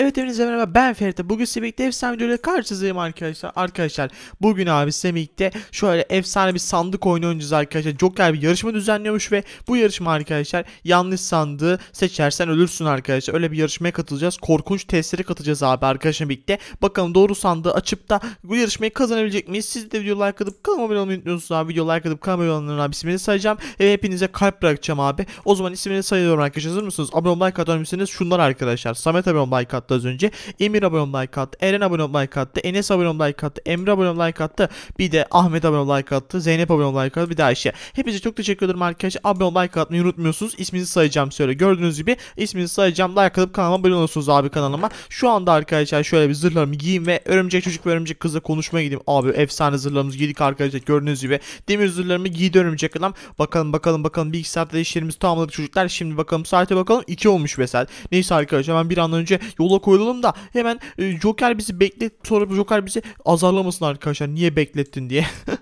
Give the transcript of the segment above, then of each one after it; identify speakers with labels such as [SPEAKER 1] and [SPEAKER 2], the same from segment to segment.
[SPEAKER 1] Evet hepinize merhaba ben Ferit. bugün size birlikte efsane videoyla karşınızdayım arkadaşlar. Arkadaşlar bugün abi size birlikte şöyle efsane bir sandık oyunu oynayacağız arkadaşlar. Joker bir yarışma düzenliyormuş ve bu yarışma arkadaşlar yanlış sandığı seçersen ölürsün arkadaşlar. Öyle bir yarışmaya katılacağız. Korkunç testleri katılacağız abi arkadaşlar birlikte. Bakalım doğru sandığı açıp da bu yarışmayı kazanabilecek miyiz? Siz de video like atıp kanalıma abone olmayı unutmuyorsunuz abi. Video like atıp kanalıma abone olanların abi isimleri sayacağım. Ve hepinize kalp bırakacağım abi. O zaman isimleri sayıyorum arkadaşlar. Hazır mısınız? Abone olmayı like atabilirsiniz. Şunlar arkadaşlar. Samet abone olmayı like at attı az önce. Emir abone like attı. Eren abone like attı. Enes abone like attı. Emre abone like attı. Bir de Ahmet abone like attı. Zeynep abone like attı. Bir de Ayşe. Hepinize çok teşekkür ederim arkadaşlar. Abone ol like atmayı unutmuyorsunuz. İsminizi sayacağım şöyle. Gördüğünüz gibi isminizi sayacağım. Like atıp kanalıma abone olursunuz abi kanalıma. Şu anda arkadaşlar şöyle bir zırhlarımı giyeyim ve örümcek çocuk ve örümcek kızla konuşmaya gideyim. Abi efsane zırhlarımızı giydik arkadaşlar. Gördüğünüz gibi demir zırhlarımı giydi örümcek adam. Bakalım bakalım bakalım bilgisayarda işlerimizi tamamladık çocuklar. Şimdi bakalım saate bakalım 2 olmuş ve Neyse arkadaşlar ben bir an önce yola koyulalım da hemen e, Joker bizi beklet sonra Joker bizi azarlamasın arkadaşlar. Niye beklettin diye.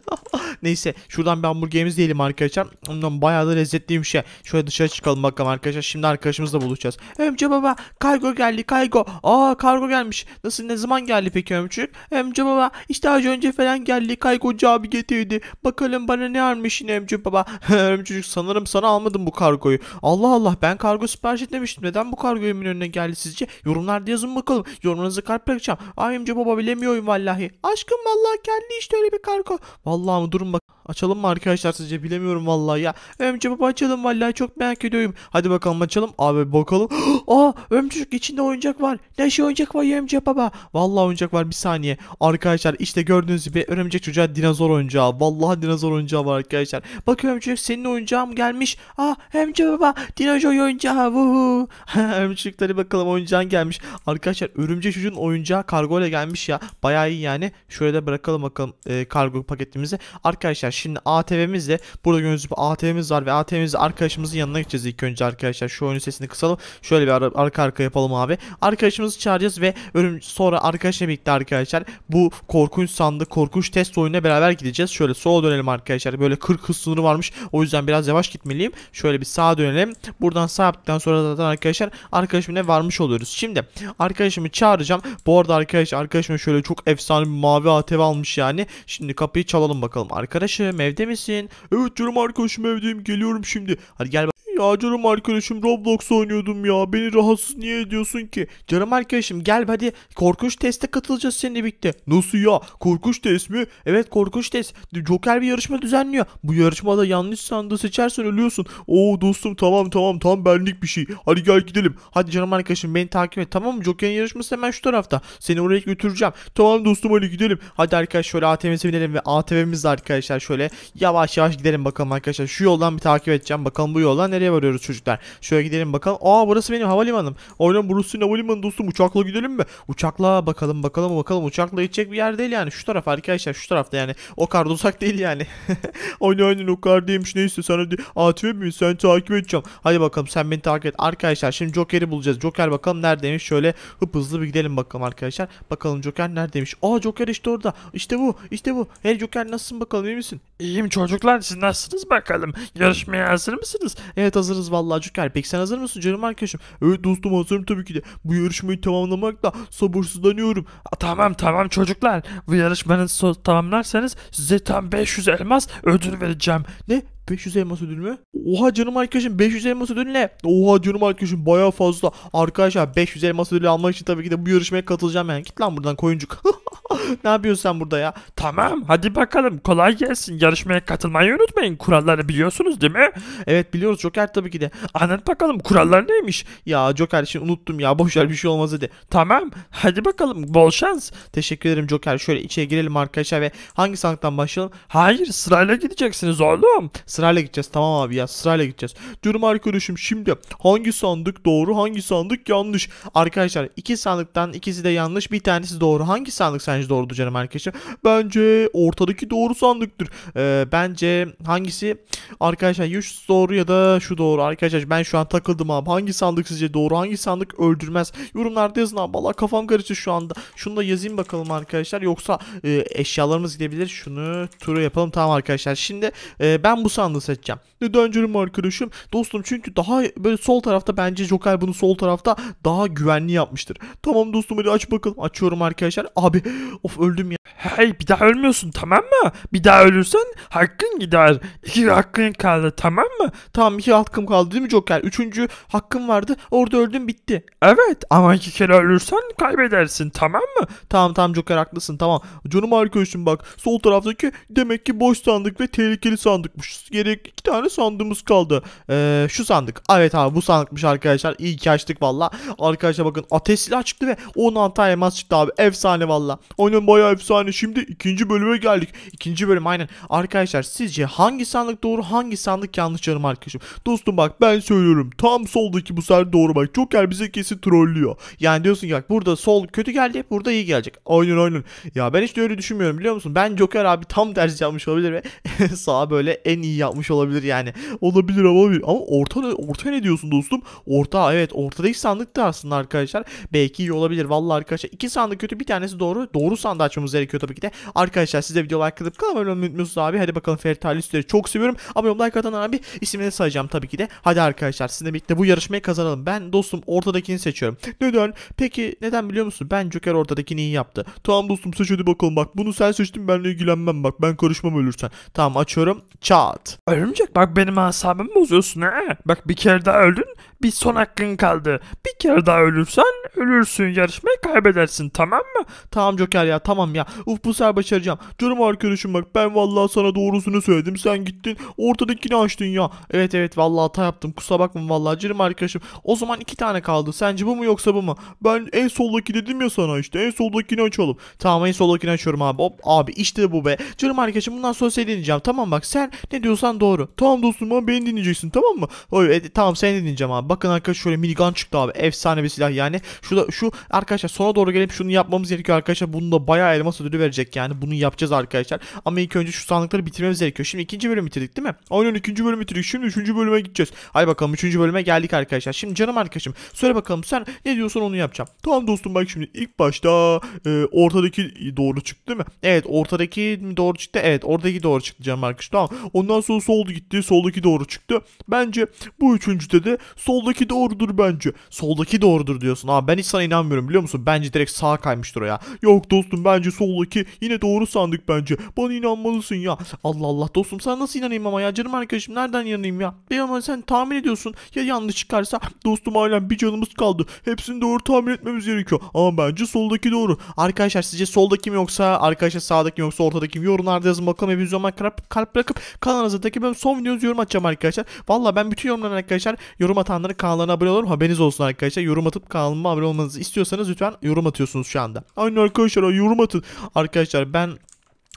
[SPEAKER 1] Neyse şuradan bir hamburgerimiz diyelim arkadaşlar. Ondan bayağı da lezzetli bir şey. Şöyle dışarı çıkalım bakalım arkadaşlar. Şimdi arkadaşımızla buluşacağız. Ömce baba kargo geldi kargo. Aa kargo gelmiş. Nasıl ne zaman geldi peki ömçük? Ömce baba işte az önce falan geldi. kargo abi getirdi. Bakalım bana ne almışsın ömce baba. Ömcücük sanırım sana almadım bu kargoyu. Allah Allah ben kargo sipariş etmemiştim. Neden bu kargo önüne geldi sizce? Yorumlar yorumlarda yazın bakalım. yorumlarınızı kalp bırakacağım. Ay amca baba bilemiyorum vallahi. Aşkım vallahi geldi işte öyle bir kargo. Vallahi mı durun bak. Açalım mı arkadaşlar sizce bilemiyorum vallahi ya. Ömcü baba açalım vallahi çok merak ediyorum. Hadi bakalım açalım. Abi bakalım. Aa ömcük içinde oyuncak var. Ne şey oyuncak var ya ömcü baba. Vallahi oyuncak var bir saniye. Arkadaşlar işte gördüğünüz gibi örümcek çocuğa dinozor oyuncağı. Vallahi dinozor oyuncağı var arkadaşlar. Bak ömcük senin oyuncağım gelmiş. Aa ömcü baba dinozor oyuncağı. Vuhu. ömcük hadi bakalım oyuncağın gelmiş. Arkadaşlar örümcek çocuğun oyuncağı kargo ile gelmiş ya. Bayağı iyi yani. Şöyle de bırakalım bakalım e, kargo paketimizi. Arkadaşlar şimdi ATV'miz de burada gördüğünüz ATV'miz var ve ATV'mizle arkadaşımızın yanına gideceğiz ilk önce arkadaşlar. Şu oyunun sesini kısalım. Şöyle bir ara, arka arka yapalım abi. Arkadaşımızı çağıracağız ve önüm sonra arkadaşla birlikte arkadaşlar bu korkunç sandık korkunç test oyununa beraber gideceğiz. Şöyle sola dönelim arkadaşlar. Böyle 40 hız sınırı varmış. O yüzden biraz yavaş gitmeliyim. Şöyle bir sağa dönelim. Buradan sağ yaptıktan sonra zaten arkadaşlar arkadaşımla varmış oluyoruz. Şimdi arkadaşımı çağıracağım. Bu arada arkadaş arkadaşım şöyle çok efsane bir mavi ATV almış yani. Şimdi kapıyı çalalım bakalım. Arkadaşım canım evde misin? Evet canım arkadaşım evdeyim geliyorum şimdi. Hadi gel ya canım arkadaşım Roblox oynuyordum ya. Beni rahatsız niye ediyorsun ki? Canım arkadaşım gel hadi korkunç teste katılacağız seninle birlikte. Nasıl ya? Korkunç test mi? Evet korkunç test. Joker bir yarışma düzenliyor. Bu yarışmada yanlış sandığı seçersen ölüyorsun. Oo dostum tamam tamam tam benlik bir şey. Hadi gel gidelim. Hadi canım arkadaşım beni takip et tamam mı? Joker'in yarışması hemen şu tarafta. Seni oraya götüreceğim. Tamam dostum hadi gidelim. Hadi arkadaşlar şöyle ATV'mize binelim ve ATV'mizle arkadaşlar şöyle yavaş yavaş gidelim bakalım arkadaşlar. Şu yoldan bir takip edeceğim. Bakalım bu yoldan nereye nereye varıyoruz çocuklar? Şöyle gidelim bakalım. Aa burası benim havalimanım. Oynan burası senin havalimanı dostum. Uçakla gidelim mi? Uçakla bakalım bakalım bakalım. Uçakla gidecek bir yer değil yani. Şu taraf arkadaşlar şu tarafta yani. O kadar da uzak değil yani. aynen aynen o kadar değilmiş. Neyse sana de Atif mi? Sen takip edeceğim. Hadi bakalım sen beni takip et. Arkadaşlar şimdi Joker'i bulacağız. Joker bakalım neredeymiş? Şöyle hıp hızlı bir gidelim bakalım arkadaşlar. Bakalım Joker neredeymiş? Aa Joker işte orada. İşte bu. İşte bu. Hey Joker nasılsın bakalım iyi misin? İyiyim çocuklar siz nasılsınız bakalım? Yarışmaya hazır mısınız? Evet hazırız vallahi Joker. Peki sen hazır mısın canım arkadaşım? Evet dostum hazırım tabii ki de. Bu yarışmayı tamamlamakla sabırsızlanıyorum. A, tamam tamam çocuklar. Bu yarışmanın so tamamlarsanız size tam 500 elmas ödül vereceğim. Ne? 500 elmas ödül mü? Oha canım arkadaşım 500 elmas ödül ne? Oha canım arkadaşım baya fazla. Arkadaşlar 500 elmas ödülü almak için tabii ki de bu yarışmaya katılacağım yani. Git lan buradan koyuncuk. ne yapıyorsun sen burada ya? Tamam hadi bakalım kolay gelsin. Yarışmaya katılmayı unutmayın. Kuralları biliyorsunuz değil mi? Evet biliyoruz Joker tabii ki de. Anlat bakalım kurallar neymiş? Ya Joker şimdi unuttum ya boşver bir şey olmaz hadi. Tamam hadi bakalım bol şans. Teşekkür ederim Joker. Şöyle içeri girelim arkadaşlar ve hangi sandıktan başlayalım? Hayır sırayla gideceksiniz oğlum. Sırayla gideceğiz tamam abi ya sırayla gideceğiz. Diyorum arkadaşım şimdi hangi sandık doğru hangi sandık yanlış? Arkadaşlar iki sandıktan ikisi de yanlış bir tanesi doğru. Hangi sandık sence Hangisi doğrudur canım arkadaşlar? Bence ortadaki doğru sandıktır. Ee, bence hangisi? Arkadaşlar şu doğru ya da şu doğru. Arkadaşlar ben şu an takıldım abi. Hangi sandık sizce doğru? Hangi sandık öldürmez? Yorumlarda yazın abi. Valla kafam karıştı şu anda. Şunu da yazayım bakalım arkadaşlar. Yoksa e, eşyalarımız gidebilir. Şunu turu yapalım. Tamam arkadaşlar. Şimdi e, ben bu sandığı seçeceğim. Ne canım arkadaşım? Dostum çünkü daha böyle sol tarafta bence Joker bunu sol tarafta daha güvenli yapmıştır. Tamam dostum hadi aç bakalım. Açıyorum arkadaşlar. Abi Of öldüm ya. Hey bir daha ölmüyorsun tamam mı? Bir daha ölürsen hakkın gider. İki hakkın kaldı tamam mı? Tamam iki hakkım kaldı değil mi Joker? Üçüncü hakkım vardı orada öldüm bitti. Evet ama iki kere ölürsen kaybedersin tamam mı? Tamam tamam Joker haklısın tamam. Canım arkadaşım bak sol taraftaki demek ki boş sandık ve tehlikeli sandıkmış. Gerek iki tane sandığımız kaldı. Ee, şu sandık. Evet abi bu sandıkmış arkadaşlar. İyi ki açtık valla. Arkadaşlar bakın ateş silah çıktı ve 16 tane elmas çıktı abi. Efsane valla. Oyunun bayağı efsane yani Şimdi ikinci bölüme geldik. İkinci bölüm aynen. Arkadaşlar sizce hangi sandık doğru hangi sandık yanlış canım arkadaşım. Dostum bak ben söylüyorum. Tam soldaki bu sefer doğru bak. Joker bize kesin trollüyor. Yani diyorsun ki bak burada sol kötü geldi burada iyi gelecek. Aynen aynen. Ya ben hiç de öyle düşünmüyorum biliyor musun? Ben Joker abi tam tersi yapmış olabilir ve sağa böyle en iyi yapmış olabilir yani. Olabilir ama olabilir. Ama orta, orta ne diyorsun dostum? Orta evet ortadaki sandık da aslında arkadaşlar belki iyi olabilir. Vallahi arkadaşlar iki sandık kötü bir tanesi doğru. Doğru sandığı açmamız gerekiyor gerekiyor tabii ki de. Arkadaşlar size video like atıp kanalıma abone olmayı unutmuyorsunuz abi. Hadi bakalım Ferit Talihsizleri çok seviyorum. Abone olmayı like atan abi isimleri sayacağım tabii ki de. Hadi arkadaşlar sizinle birlikte bu yarışmayı kazanalım. Ben dostum ortadakini seçiyorum. Neden? Peki neden biliyor musun? Ben Joker ortadakini iyi yaptı. Tamam dostum seç hadi bakalım bak. Bunu sen seçtin benle ilgilenmem bak. Ben karışmam ölürsen. Tamam açıyorum. Çat. Örümcek bak benim asabımı bozuyorsun ha. Bak bir kere daha öldün. Bir son hakkın kaldı. Bir kere daha ölürsen ölürsün yarışmayı kaybedersin tamam mı? Tamam Joker ya tamam ya. Uf bu sefer başaracağım. Canım arkadaşım bak ben vallahi sana doğrusunu söyledim. Sen gittin ortadakini açtın ya. Evet evet vallahi hata yaptım. Kusura bakma vallahi canım arkadaşım. O zaman iki tane kaldı. Sence bu mu yoksa bu mu? Ben en soldaki dedim ya sana işte. En soldakini açalım. Tamam en soldakini açıyorum abi. Hop abi işte bu be. Canım arkadaşım bundan sonra seni dinleyeceğim. Tamam bak sen ne diyorsan doğru. Tamam dostum ama beni dinleyeceksin tamam mı? Evet tamam seni dinleyeceğim abi. Bakın arkadaşlar şöyle miligan çıktı abi. Efsane bir silah yani. Şurada şu arkadaşlar sona doğru gelip şunu yapmamız gerekiyor arkadaşlar. Bunu da bayağı elmas ödülü verecek yani. Bunu yapacağız arkadaşlar. Ama ilk önce şu sandıkları bitirmemiz gerekiyor. Şimdi ikinci bölüm bitirdik değil mi? Aynen ikinci bölüm bitirdik. Şimdi üçüncü bölüme gideceğiz. Hadi bakalım üçüncü bölüme geldik arkadaşlar. Şimdi canım arkadaşım söyle bakalım sen ne diyorsan onu yapacağım. Tamam dostum bak şimdi ilk başta e, ortadaki doğru çıktı değil mi? Evet ortadaki doğru çıktı. Evet oradaki doğru çıktı canım arkadaşım. Tamam. Ondan sonra sol gitti. Soldaki doğru çıktı. Bence bu üçüncüde de soldaki doğrudur bence. Soldaki doğrudur diyorsun. Abi ben hiç sana inanmıyorum biliyor musun? Bence direkt sağa kaymıştır o ya. Yok dostum bence sol Abdullah ki yine doğru sandık bence. Bana inanmalısın ya. Allah Allah dostum sana nasıl inanayım ama ya canım arkadaşım nereden inanayım ya? Be ama sen tahmin ediyorsun ya yanlış çıkarsa dostum ailem bir canımız kaldı. Hepsini doğru tahmin etmemiz gerekiyor. Ama bence soldaki doğru. Arkadaşlar sizce soldaki mi yoksa arkadaşlar sağdaki mi yoksa ortadaki mi yorumlarda yazın bakalım. Hepiniz zaman kalp, kalp bırakıp kanalınıza takip edin. Son videonuzu yorum atacağım arkadaşlar. Valla ben bütün yorumlarına arkadaşlar yorum atanları kanallarına abone olurum. Haberiniz olsun arkadaşlar. Yorum atıp kanalıma abone olmanızı istiyorsanız lütfen yorum atıyorsunuz şu anda. Aynen arkadaşlar yorum atın. Arkadaşlar ben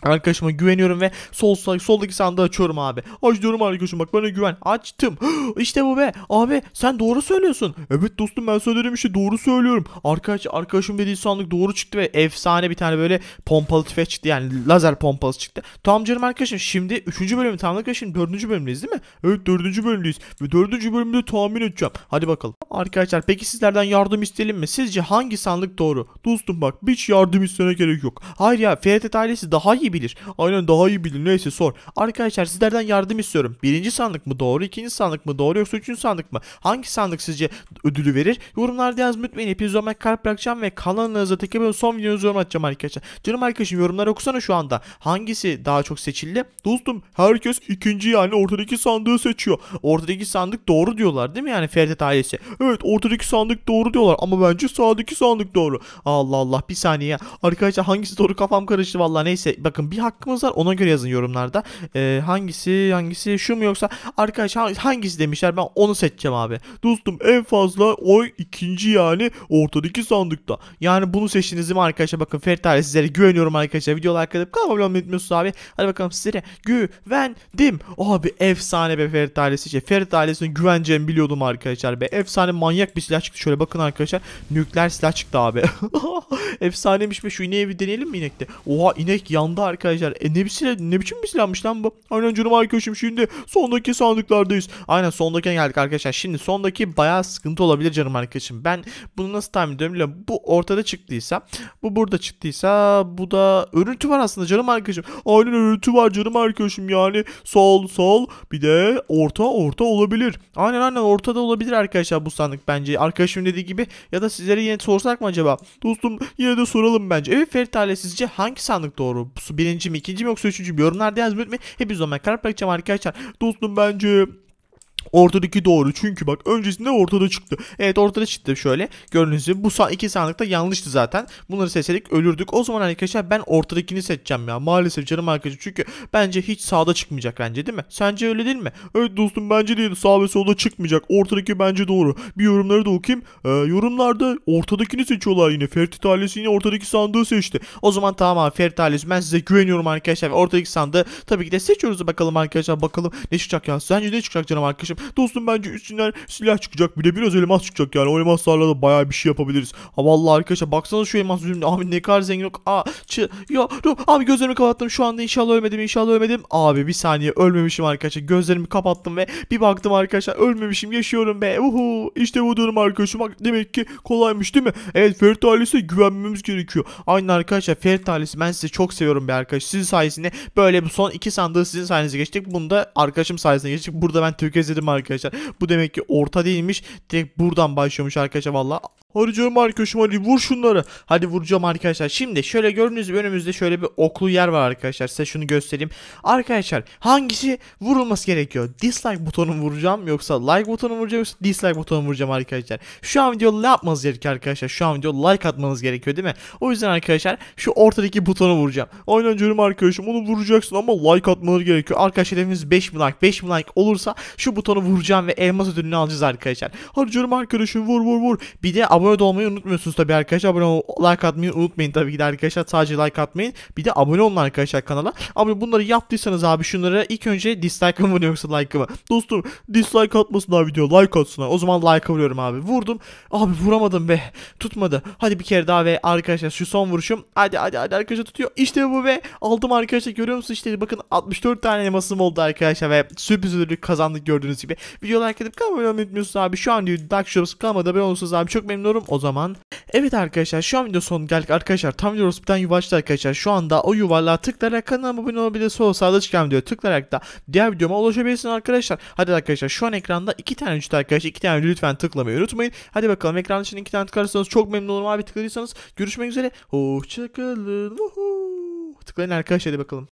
[SPEAKER 1] Arkadaşıma güveniyorum ve sol soldaki sandığı açıyorum abi. Aç diyorum arkadaşım bak bana güven. Açtım. işte bu be. Abi sen doğru söylüyorsun. Evet dostum ben söylediğim işi doğru söylüyorum. Arkadaş arkadaşım dediği sandık doğru çıktı ve efsane bir tane böyle pompalı tüfek çıktı. Yani lazer pompalı çıktı. Tamam canım arkadaşım şimdi 3. bölümü tamam arkadaşım 4. bölümdeyiz değil mi? Evet 4. bölümdeyiz. Ve 4. bölümde tahmin edeceğim. Hadi bakalım. Arkadaşlar peki sizlerden yardım isteyelim mi? Sizce hangi sandık doğru? Dostum bak hiç yardım istene gerek yok. Hayır ya Ferit ailesi daha iyi bilir. Aynen daha iyi bilir. Neyse sor. Arkadaşlar sizlerden yardım istiyorum. Birinci sandık mı doğru? ikinci sandık mı doğru? Yoksa üçüncü sandık mı? Hangi sandık sizce ödülü verir? Yorumlarda yaz lütfen. Hepinize olmak kalp bırakacağım ve kanalınıza tekrar son videonuzu yorum atacağım arkadaşlar. Canım arkadaşım yorumları okusana şu anda. Hangisi daha çok seçildi? Dostum herkes ikinci yani ortadaki sandığı seçiyor. Ortadaki sandık doğru diyorlar değil mi yani Ferdet ailesi? Evet ortadaki sandık doğru diyorlar ama bence sağdaki sandık doğru. Allah Allah bir saniye. Arkadaşlar hangisi doğru kafam karıştı vallahi neyse bakın bakın bir hakkımız var ona göre yazın yorumlarda. E, hangisi hangisi şu mu yoksa arkadaş hangisi demişler ben onu seçeceğim abi. Dostum en fazla oy ikinci yani ortadaki sandıkta. Yani bunu seçtiniz mi arkadaşlar bakın Ferit abi sizlere güveniyorum arkadaşlar. Videolar kadar kalma unutmuyorsunuz abi. Hadi bakalım sizlere güvendim. Abi efsane be Ferit ailesi. İşte Ferit ailesinin güveneceğimi biliyordum arkadaşlar be. Efsane manyak bir silah çıktı. Şöyle bakın arkadaşlar. Nükleer silah çıktı abi. Efsanemiş be şu ineği bir deneyelim mi inekte? Oha inek yandı arkadaşlar. E ne, bir ne biçim bir silahmış lan bu? Aynen canım arkadaşım şimdi sondaki sandıklardayız. Aynen sondakine geldik arkadaşlar. Şimdi sondaki bayağı sıkıntı olabilir canım arkadaşım. Ben bunu nasıl tahmin ediyorum bilmiyorum. Bu ortada çıktıysa, bu burada çıktıysa bu da örüntü var aslında canım arkadaşım. Aynen örüntü var canım arkadaşım yani. Sol sol bir de orta orta olabilir. Aynen aynen ortada olabilir arkadaşlar bu sandık bence. Arkadaşım dediği gibi ya da sizlere yine sorsak mı acaba? Dostum yine de soralım bence. Evet Ferit aile sizce hangi sandık doğru? birinci mi ikinci mi yoksa üçüncü mi yorumlarda yazmayı unutmayın. Hepiniz o zaman karar bırakacağım arkadaşlar. Dostum bence Ortadaki doğru çünkü bak öncesinde ortada çıktı. Evet ortada çıktı şöyle. Gördüğünüz gibi bu sağ iki sandıkta yanlıştı zaten. Bunları seçseydik ölürdük. O zaman arkadaşlar ben ortadakini seçeceğim ya. Maalesef canım arkadaşım çünkü bence hiç sağda çıkmayacak bence değil mi? Sence öyle değil mi? Evet dostum bence değil. Sağ ve solda çıkmayacak. Ortadaki bence doğru. Bir yorumları da okuyayım. Ee, yorumlarda ortadakini seçiyorlar yine. Ferit ailesi yine ortadaki sandığı seçti. O zaman tamam abi Ferit ailesi ben size güveniyorum arkadaşlar. Ortadaki sandığı tabii ki de seçiyoruz bakalım arkadaşlar. Bakalım ne çıkacak ya. Sence ne çıkacak canım arkadaşlar? arkadaşım. Dostum bence üstünden silah çıkacak. Bir de biraz elmas çıkacak yani. O elmaslarla da bayağı bir şey yapabiliriz. Ha vallahi arkadaşlar baksana şu elmas üzerinde. Abi ne kadar zengin yok. Aa çı ya Abi gözlerimi kapattım. Şu anda inşallah ölmedim inşallah ölmedim. Abi bir saniye ölmemişim arkadaşlar. Gözlerimi kapattım ve bir baktım arkadaşlar ölmemişim yaşıyorum be. Uhu işte bu durum arkadaşım. Bak demek ki kolaymış değil mi? Evet Ferit ailesine güvenmemiz gerekiyor. Aynen arkadaşlar Ferit ailesi ben sizi çok seviyorum be arkadaş. Sizin sayesinde böyle bu son iki sandığı sizin sayenizde geçtik. Bunu da arkadaşım sayesinde geçtik. Burada ben tökezledim arkadaşlar. Bu demek ki orta değilmiş. Direkt buradan başlıyormuş arkadaşlar valla. Harcıyorum arkadaşım hadi vur şunları. Hadi vuracağım arkadaşlar. Şimdi şöyle gördüğünüz gibi önümüzde şöyle bir oklu yer var arkadaşlar. Size şunu göstereyim. Arkadaşlar hangisi vurulması gerekiyor? Dislike butonu vuracağım yoksa like butonu vuracağım yoksa dislike butonu vuracağım arkadaşlar. Şu an video ne yapmanız gerekiyor arkadaşlar? Şu an video like atmanız gerekiyor değil mi? O yüzden arkadaşlar şu ortadaki butonu vuracağım. Aynen canım arkadaşım onu vuracaksın ama like atmanız gerekiyor. Arkadaşlar hedefimiz 5000 like. 5000 like olursa şu butonu vuracağım ve elmas ödülünü alacağız arkadaşlar. Harcıyorum arkadaşım vur vur vur. Bir de abone Abone olmayı unutmuyorsunuz tabii arkadaşlar. Abone ol, like atmayı unutmayın tabii ki de arkadaşlar. Sadece like atmayın. Bir de abone olun arkadaşlar kanala. Abi bunları yaptıysanız abi şunlara ilk önce dislike mı yoksa like mı? Dostum dislike atmasınlar video. Like atsınlar. O zaman like vuruyorum abi. Vurdum. Abi vuramadım be. Tutmadı. Hadi bir kere daha ve arkadaşlar şu son vuruşum. Hadi hadi hadi arkadaşlar tutuyor. İşte bu ve aldım arkadaşlar. Görüyor musunuz? İşte bakın 64 tane elmasım oldu arkadaşlar ve sürpriz ödülü kazandık gördüğünüz gibi. Video like edip kanalıma abone olmayı unutmuyorsunuz abi. Şu an diyor Dark Shops kalmadı. Abone olursunuz abi. Çok memnun düşünüyorum. O zaman evet arkadaşlar şu an video sonu geldik arkadaşlar. Tam Eurosp'ten yuvaçtı arkadaşlar. Şu anda o yuvarlığa tıklayarak kanalıma abone olabilir. Sol sağda çıkan diyor. Tıklayarak da diğer videoma ulaşabilirsiniz arkadaşlar. Hadi arkadaşlar şu an ekranda iki tane ücret arkadaşlar. iki tane lütfen tıklamayı unutmayın. Hadi bakalım ekran için iki tane tıklarsanız çok memnun olurum abi tıkladıysanız. Görüşmek üzere. Hoşçakalın. Tıklayın arkadaşlar hadi bakalım.